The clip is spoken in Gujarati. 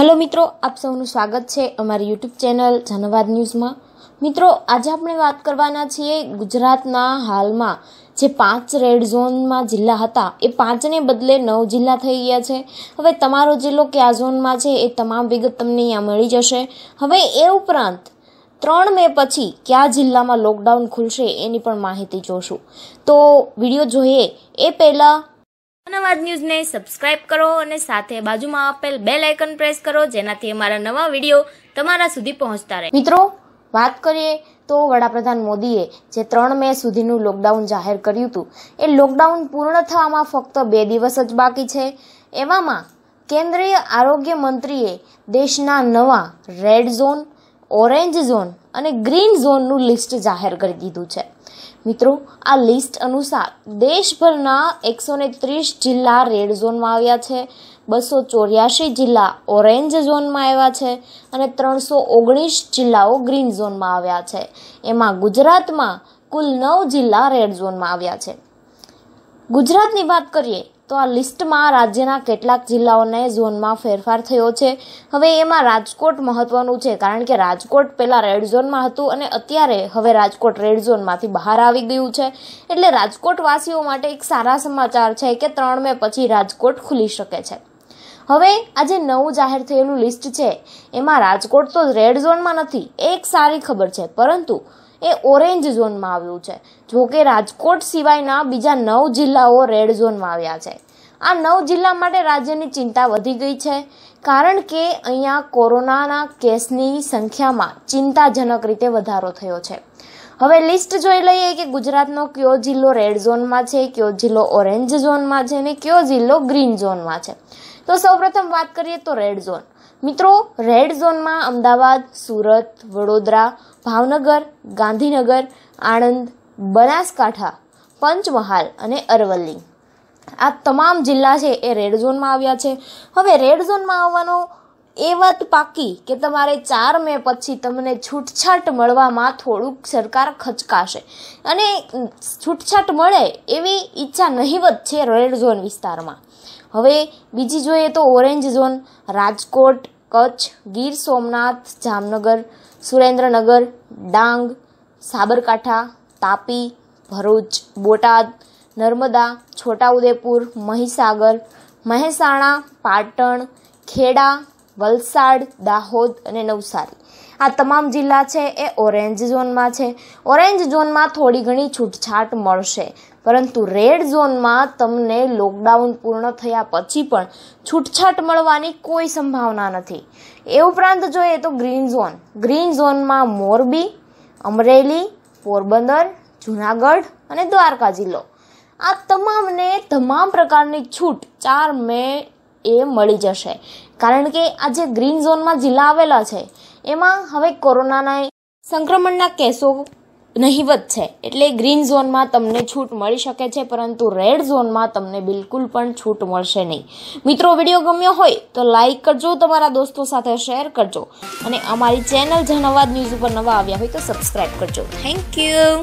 હેલો મિત્રો આપ સૌનું સ્વાગત છે અમારી યુટ્યુબ ચેનલ જનવાદ ન્યૂઝમાં મિત્રો આજે આપણે વાત કરવાના છીએ ગુજરાતના હાલમાં જે પાંચ રેડ ઝોનમાં જિલ્લા હતા એ પાંચને બદલે નવ જિલ્લા થઈ ગયા છે હવે તમારો જિલ્લો કયા ઝોનમાં છે એ તમામ વિગત તમને અહીંયા મળી જશે હવે એ ઉપરાંત ત્રણ મે પછી કયા જિલ્લામાં લોકડાઉન ખુલશે એની પણ માહિતી જોશું તો વિડીયો જોઈએ એ પહેલાં અમદાવાદ ન્યૂઝને સબસ્ક્રાઇબ કરો અને સાથે બાજુમાં આપેલ બે લાઇકન પ્રેસ કરો જેનાથી અમારા નવા વિડીયો તમારા સુધી પહોંચતા રહે મિત્રો વાત કરીએ તો વડાપ્રધાન મોદીએ જે ત્રણ મે સુધીનું લોકડાઉન જાહેર કર્યું હતું એ લોકડાઉન પૂર્ણ થવામાં ફક્ત બે દિવસ જ બાકી છે એવામાં કેન્દ્રીય આરોગ્ય મંત્રીએ દેશના નવા રેડ ઝોન ઓરેન્જ ઝોન અને ગ્રીન ઝોનનું લિસ્ટ જાહેર કરી દીધું છે મિત્રો આ લિસ્ટ અનુસાર દેશભરના એકસો ને ત્રીસ જિલ્લા રેડ ઝોનમાં આવ્યા છે બસો ચોર્યાસી જિલ્લા ઓરેન્જ ઝોનમાં આવ્યા છે અને ત્રણસો ઓગણીસ જિલ્લાઓ ગ્રીન ઝોનમાં આવ્યા છે એમાં ગુજરાતમાં કુલ નવ જિલ્લા રેડ ઝોનમાં આવ્યા છે ગુજરાતની વાત કરીએ તો આ લિસ્ટમાં રાજ્યના કેટલાક જિલ્લાઓને ઝોનમાં ફેરફાર થયો છે હવે એમાં રાજકોટ મહત્વનું છે કારણ કે રાજકોટ પહેલાં રેડ ઝોનમાં હતું અને અત્યારે હવે રાજકોટ રેડ ઝોનમાંથી બહાર આવી ગયું છે એટલે રાજકોટવાસીઓ માટે એક સારા સમાચાર છે કે ત્રણ મે પછી રાજકોટ ખુલી શકે છે હવે આ જે નવું જાહેર થયેલું લિસ્ટ છે એમાં રાજકોટ તો રેડ ઝોનમાં નથી એ એક સારી ખબર છે પરંતુ એ ઓરેન્જ ઝોનમાં આવ્યું છે જોકે રાજકોટ સિવાયના બીજા નવ જિલ્લાઓ રેડ ઝોનમાં આવ્યા છે આ નવ જિલ્લા માટે રાજ્યની ચિંતા વધી ગઈ છે કારણ કે અહીંયા કોરોનાના કેસની સંખ્યામાં ચિંતાજનક રીતે વધારો થયો છે હવે લિસ્ટ જોઈ લઈએ કે ગુજરાતનો કયો જિલ્લો રેડ ઝોનમાં છે કયો જિલ્લો ઓરેન્જ ઝોનમાં છે ને કયો જિલ્લો ગ્રીન ઝોનમાં છે તો સૌપ્રથમ વાત કરીએ તો રેડ ઝોન મિત્રો રેડ ઝોનમાં અમદાવાદ સુરત વડોદરા ભાવનગર ગાંધીનગર આણંદ બનાસકાંઠા પંચમહાલ અને અરવલ્લી આ તમામ જિલ્લા છે એ રેડ ઝોનમાં આવ્યા છે હવે રેડ ઝોનમાં આવવાનો એ વાત પાકી કે તમારે ચાર મે પછી તમને છૂટછાટ મળવામાં થોડુંક સરકાર ખચકાશે અને છૂટછાટ મળે એવી ઈચ્છા નહીવત છે રેડ ઝોન વિસ્તારમાં હવે બીજી જોઈએ તો ઓરેન્જ ઝોન રાજકોટ કચ્છ ગીર સોમનાથ જામનગર સુરેન્દ્રનગર ડાંગ સાબરકાંઠા તાપી ભરૂચ બોટાદ નર્મદા છોટાઉદેપુર મહીસાગર મહેસાણા પાટણ ખેડા વલસાડ દાહોદ અને નવસારી આ તમામ જિલ્લા છે એ ઓરેન્જ ઝોનમાં છે ઓરેન્જ ઝોનમાં થોડી ઘણી છૂટછાટ મળશે પરંતુ રેડ ઝોનમાં તમને લોકડાઉન પૂર્ણ થયા પછી પણ છૂટછાટ મળવાની કોઈ સંભાવના નથી એ ઉપરાંત જોઈએ તો ગ્રીન ઝોન ગ્રીન ઝોનમાં મોરબી અમરેલી પોરબંદર જુનાગઢ અને દ્વારકા જિલ્લો આ તમામને તમામ પ્રકારની છૂટ ચાર મે એ મળી જશે કારણ કે આ જે ગ્રીન ઝોનમાં જિલ્લા આવેલા છે એમાં હવે કોરોનાના સંક્રમણના કેસો નહીવત છે એટલે ગ્રીન ઝોનમાં તમને છૂટ મળી શકે છે પરંતુ રેડ ઝોનમાં તમને બિલકુલ પણ છૂટ મળશે નહીં મિત્રો વિડીયો ગમ્યો હોય તો લાઇક કરજો તમારા દોસ્તો સાથે શેર કરજો અને અમારી ચેનલ જનવાદ ન્યૂઝ ઉપર નવા આવ્યા હોય તો સબસ્ક્રાઈબ કરજો થેન્ક યુ